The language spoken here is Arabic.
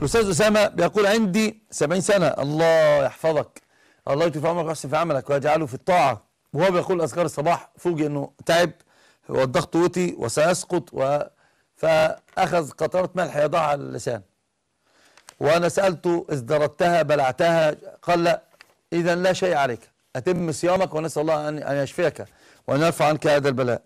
الاستاذ اسامه بيقول عندي 70 سنه الله يحفظك الله يطول في عمرك ويحسن في عملك ويجعله في الطاعه وهو بيقول اذكار الصباح فوجئ انه تعب والضغط وطي وسيسقط و فاخذ قطره ملح يضعها على اللسان وانا سالته ازدردتها بلعتها قال لا اذا لا شيء عليك اتم صيامك ونسال الله ان يشفيك وان يرفع عنك هذا البلاء